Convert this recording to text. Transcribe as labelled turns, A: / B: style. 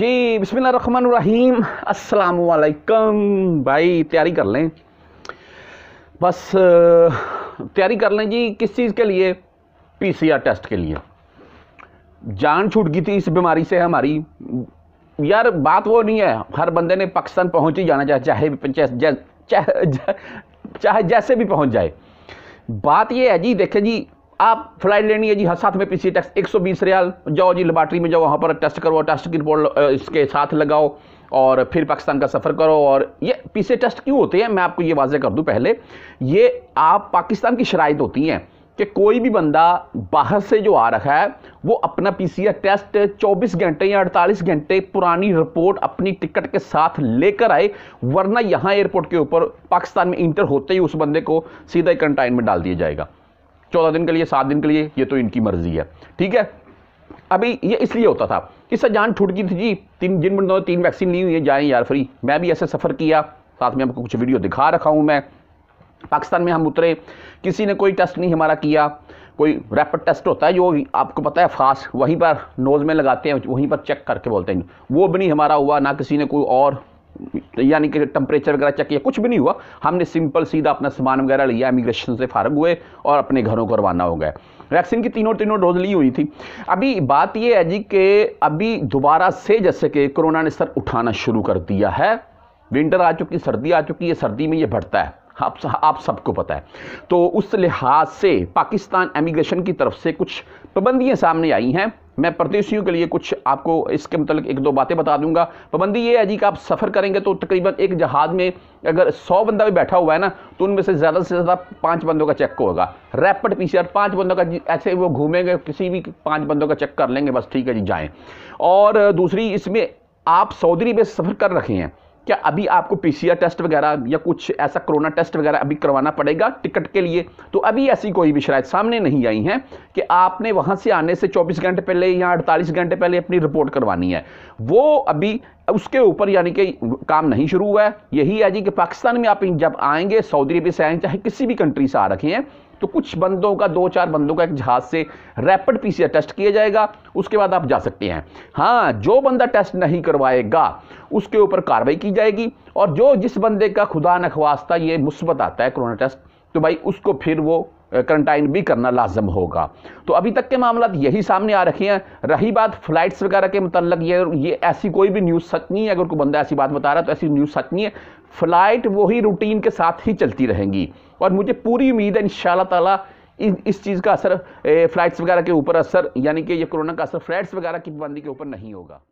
A: जी बिस्मिल्लाह रहमान रहीम भाई तैयारी कर लें बस तैयारी कर लें जी किस चीज़ के लिए पीसीआर टेस्ट के लिए जान छूट गई थी इस बीमारी से हमारी यार बात वो नहीं है हर बंदे ने पाकिस्तान पहुंच ही जाना चाहे चाहे चाहे जैसे भी पहुंच जाए बात ये है जी देखें जी आप फ्लाइट लेनी है जी हाँ साथ में पीसी टेस्ट एक सौ बीस रियाल जाओ जी लेबार्ट्री में जाओ वहाँ पर टेस्ट करो टेस्ट की रिपोर्ट इसके साथ लगाओ और फिर पाकिस्तान का सफ़र करो और ये पीसी टेस्ट क्यों होते हैं मैं आपको ये वाजह कर दूँ पहले ये आप पाकिस्तान की शराइ तो होती हैं कि कोई भी बंदा बाहर से जो आ रहा है वो अपना आर टेस्ट 24 घंटे या 48 घंटे पुरानी रिपोर्ट अपनी टिकट के साथ लेकर आए वरना यहाँ एयरपोर्ट के ऊपर पाकिस्तान में इंटर होते ही उस बंदे को सीधा कंटाइन में डाल दिया जाएगा चौदह दिन के लिए सात दिन के लिए ये तो इनकी मर्जी है ठीक है अभी ये इसलिए होता था कि सर जान छूट गई थी जी तीन जिन बंदों ने तीन वैक्सीन ली हुई है जाएँ यार फ्री मैं भी ऐसे सफ़र किया साथ में आपको कुछ वीडियो दिखा रखा हूँ मैं पाकिस्तान में हम उतरे किसी ने कोई टेस्ट नहीं हमारा किया कोई रैपिड टेस्ट होता है जो आपको पता है फास्ट वहीं पर नोज़ में लगाते हैं वहीं पर चेक करके बोलते हैं वो भी नहीं हमारा हुआ ना किसी ने कोई और यानी कि टेम्परेचर वगैरह चेक किया कुछ भी नहीं हुआ हमने सिंपल सीधा अपना सामान वगैरह लिया इमिग्रेशन से फारग हुए और अपने घरों को रवाना हो गए वैक्सीन की तीनों तीनों डोज ली हुई थी अभी बात यह है जी कि अभी दोबारा से जैसे कि कोरोना ने सर उठाना शुरू कर दिया है विंटर आ चुकी सर्दी आ चुकी है सर्दी में ये बढ़ता है आप आप सबको पता है तो उस लिहाज से पाकिस्तान इमिग्रेशन की तरफ से कुछ पाबंदियाँ सामने आई हैं मैं प्रदेशियों के लिए कुछ आपको इसके मतलब एक दो बातें बता दूंगा पाबंदी ये है जी कि आप सफ़र करेंगे तो तकरीबन एक जहाज़ में अगर सौ बंदा भी बैठा हुआ है ना तो उनमें से ज़्यादा से ज़्यादा पाँच बंदों का चेक होगा रैपिड पी सी पाँच बंदों का ऐसे वो घूमेंगे किसी भी पाँच बंदों का चेक कर लेंगे बस ठीक है जी जाएँ और दूसरी इसमें आप सऊदी अरब में सफ़र कर रखे हैं क्या अभी आपको पीसीआर टेस्ट वगैरह या कुछ ऐसा कोरोना टेस्ट वगैरह अभी करवाना पड़ेगा टिकट के लिए तो अभी ऐसी कोई भी शरात सामने नहीं आई है कि आपने वहाँ से आने से 24 घंटे पहले या 48 घंटे पहले अपनी रिपोर्ट करवानी है वो अभी उसके ऊपर यानी कि काम नहीं शुरू हुआ है यही है जी कि पाकिस्तान में आप जब आएंगे सऊदी अरब से आए चाहे किसी भी कंट्री से आ रखे हैं तो कुछ बंदों का दो चार बंदों का एक जहाज से रैपिड पीसीआर टेस्ट किया जाएगा उसके बाद आप जा सकते हैं हाँ जो बंदा टेस्ट नहीं करवाएगा उसके ऊपर कार्रवाई की जाएगी और जो जिस बंदे का खुदा नखवास्ता ये मुस्बत आता है कोरोना टेस्ट तो भाई उसको फिर वो क्वारंटाइन भी करना लाजम होगा तो अभी तक के मामला तो यही सामने आ रखे हैं रही बात फ्लाइट्स वगैरह के मतलब ये ये ऐसी कोई भी न्यूज़ सच नहीं है अगर कोई बंदा ऐसी बात बता रहा है तो ऐसी न्यूज़ सच नहीं है फ्लाइट वही रूटीन के साथ ही चलती रहेंगी और मुझे पूरी उम्मीद है इन ताला इस चीज़ का असर फ्लाइट्स वगैरह के ऊपर असर यानी कि ये कोरोना का असर फ्लाइट्स वगैरह की पाबंदी के ऊपर नहीं होगा